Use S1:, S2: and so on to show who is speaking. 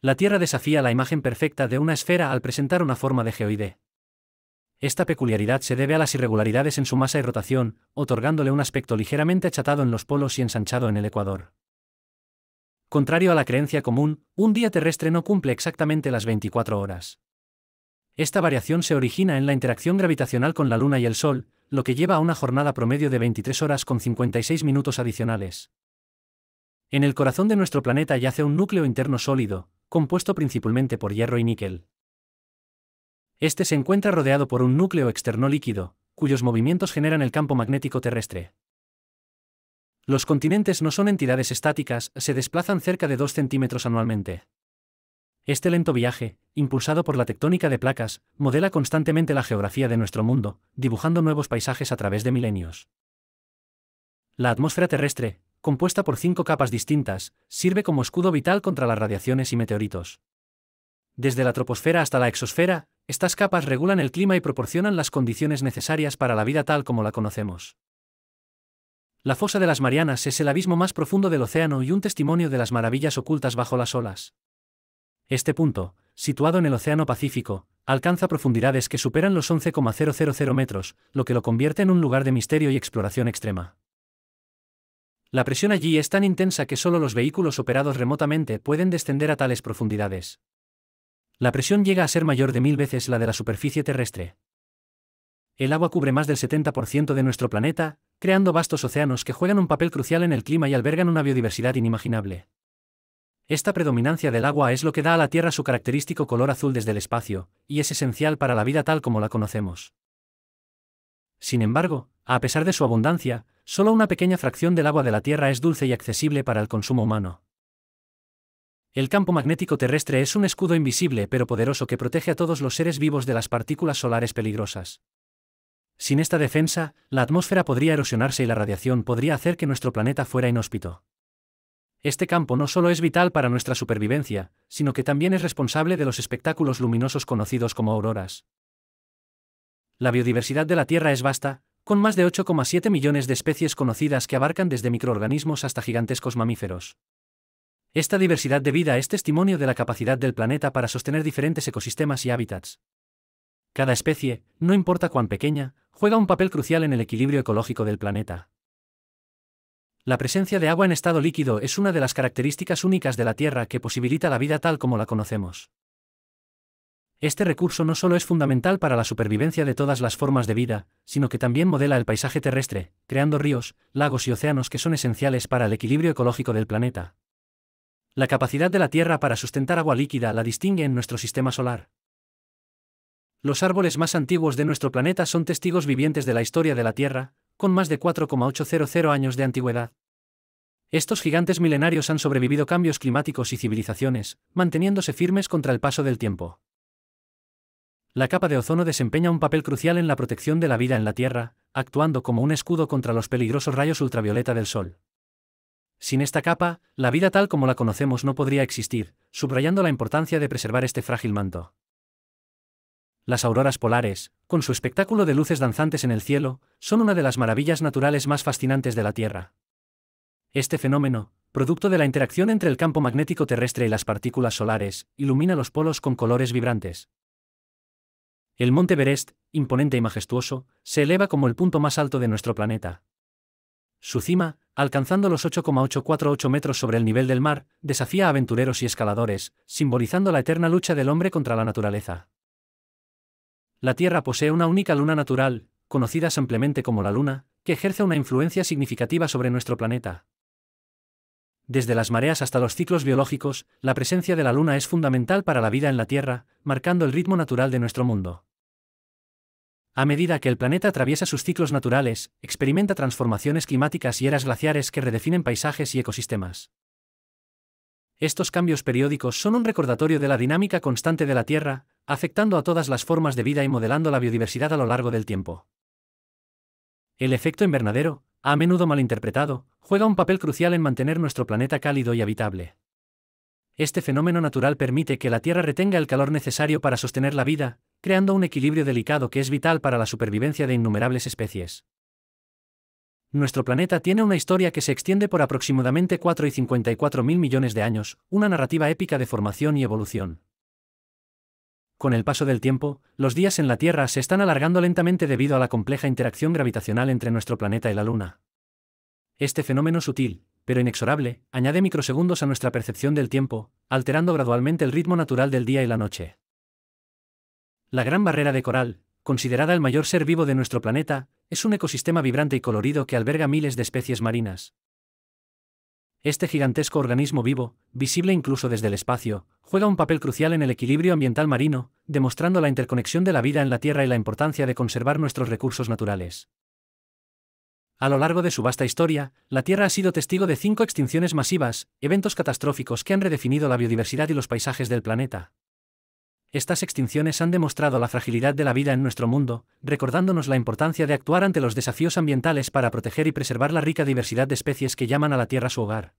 S1: La Tierra desafía la imagen perfecta de una esfera al presentar una forma de geoide. Esta peculiaridad se debe a las irregularidades en su masa y rotación, otorgándole un aspecto ligeramente achatado en los polos y ensanchado en el ecuador. Contrario a la creencia común, un día terrestre no cumple exactamente las 24 horas. Esta variación se origina en la interacción gravitacional con la Luna y el Sol, lo que lleva a una jornada promedio de 23 horas con 56 minutos adicionales. En el corazón de nuestro planeta yace un núcleo interno sólido, compuesto principalmente por hierro y níquel. Este se encuentra rodeado por un núcleo externo líquido, cuyos movimientos generan el campo magnético terrestre. Los continentes no son entidades estáticas, se desplazan cerca de 2 centímetros anualmente. Este lento viaje, impulsado por la tectónica de placas, modela constantemente la geografía de nuestro mundo, dibujando nuevos paisajes a través de milenios. La atmósfera terrestre, compuesta por cinco capas distintas, sirve como escudo vital contra las radiaciones y meteoritos. Desde la troposfera hasta la exosfera, estas capas regulan el clima y proporcionan las condiciones necesarias para la vida tal como la conocemos. La fosa de las Marianas es el abismo más profundo del océano y un testimonio de las maravillas ocultas bajo las olas. Este punto, situado en el Océano Pacífico, alcanza profundidades que superan los 11,000 metros, lo que lo convierte en un lugar de misterio y exploración extrema. La presión allí es tan intensa que solo los vehículos operados remotamente pueden descender a tales profundidades. La presión llega a ser mayor de mil veces la de la superficie terrestre. El agua cubre más del 70% de nuestro planeta, creando vastos océanos que juegan un papel crucial en el clima y albergan una biodiversidad inimaginable. Esta predominancia del agua es lo que da a la Tierra su característico color azul desde el espacio, y es esencial para la vida tal como la conocemos. Sin embargo, a pesar de su abundancia, Solo una pequeña fracción del agua de la Tierra es dulce y accesible para el consumo humano. El campo magnético terrestre es un escudo invisible pero poderoso que protege a todos los seres vivos de las partículas solares peligrosas. Sin esta defensa, la atmósfera podría erosionarse y la radiación podría hacer que nuestro planeta fuera inhóspito. Este campo no solo es vital para nuestra supervivencia, sino que también es responsable de los espectáculos luminosos conocidos como auroras. La biodiversidad de la Tierra es vasta, con más de 8,7 millones de especies conocidas que abarcan desde microorganismos hasta gigantescos mamíferos. Esta diversidad de vida es testimonio de la capacidad del planeta para sostener diferentes ecosistemas y hábitats. Cada especie, no importa cuán pequeña, juega un papel crucial en el equilibrio ecológico del planeta. La presencia de agua en estado líquido es una de las características únicas de la Tierra que posibilita la vida tal como la conocemos. Este recurso no solo es fundamental para la supervivencia de todas las formas de vida, sino que también modela el paisaje terrestre, creando ríos, lagos y océanos que son esenciales para el equilibrio ecológico del planeta. La capacidad de la Tierra para sustentar agua líquida la distingue en nuestro sistema solar. Los árboles más antiguos de nuestro planeta son testigos vivientes de la historia de la Tierra, con más de 4,800 años de antigüedad. Estos gigantes milenarios han sobrevivido cambios climáticos y civilizaciones, manteniéndose firmes contra el paso del tiempo. La capa de ozono desempeña un papel crucial en la protección de la vida en la Tierra, actuando como un escudo contra los peligrosos rayos ultravioleta del Sol. Sin esta capa, la vida tal como la conocemos no podría existir, subrayando la importancia de preservar este frágil manto. Las auroras polares, con su espectáculo de luces danzantes en el cielo, son una de las maravillas naturales más fascinantes de la Tierra. Este fenómeno, producto de la interacción entre el campo magnético terrestre y las partículas solares, ilumina los polos con colores vibrantes. El monte Everest, imponente y majestuoso, se eleva como el punto más alto de nuestro planeta. Su cima, alcanzando los 8,848 metros sobre el nivel del mar, desafía a aventureros y escaladores, simbolizando la eterna lucha del hombre contra la naturaleza. La Tierra posee una única luna natural, conocida simplemente como la Luna, que ejerce una influencia significativa sobre nuestro planeta. Desde las mareas hasta los ciclos biológicos, la presencia de la Luna es fundamental para la vida en la Tierra, marcando el ritmo natural de nuestro mundo. A medida que el planeta atraviesa sus ciclos naturales, experimenta transformaciones climáticas y eras glaciares que redefinen paisajes y ecosistemas. Estos cambios periódicos son un recordatorio de la dinámica constante de la Tierra, afectando a todas las formas de vida y modelando la biodiversidad a lo largo del tiempo. El efecto invernadero, a menudo malinterpretado, juega un papel crucial en mantener nuestro planeta cálido y habitable. Este fenómeno natural permite que la Tierra retenga el calor necesario para sostener la vida, creando un equilibrio delicado que es vital para la supervivencia de innumerables especies. Nuestro planeta tiene una historia que se extiende por aproximadamente 4 y 54 mil millones de años, una narrativa épica de formación y evolución. Con el paso del tiempo, los días en la Tierra se están alargando lentamente debido a la compleja interacción gravitacional entre nuestro planeta y la Luna. Este fenómeno sutil, pero inexorable, añade microsegundos a nuestra percepción del tiempo, alterando gradualmente el ritmo natural del día y la noche. La gran barrera de coral, considerada el mayor ser vivo de nuestro planeta, es un ecosistema vibrante y colorido que alberga miles de especies marinas. Este gigantesco organismo vivo, visible incluso desde el espacio, juega un papel crucial en el equilibrio ambiental marino, demostrando la interconexión de la vida en la Tierra y la importancia de conservar nuestros recursos naturales. A lo largo de su vasta historia, la Tierra ha sido testigo de cinco extinciones masivas, eventos catastróficos que han redefinido la biodiversidad y los paisajes del planeta. Estas extinciones han demostrado la fragilidad de la vida en nuestro mundo, recordándonos la importancia de actuar ante los desafíos ambientales para proteger y preservar la rica diversidad de especies que llaman a la Tierra su hogar.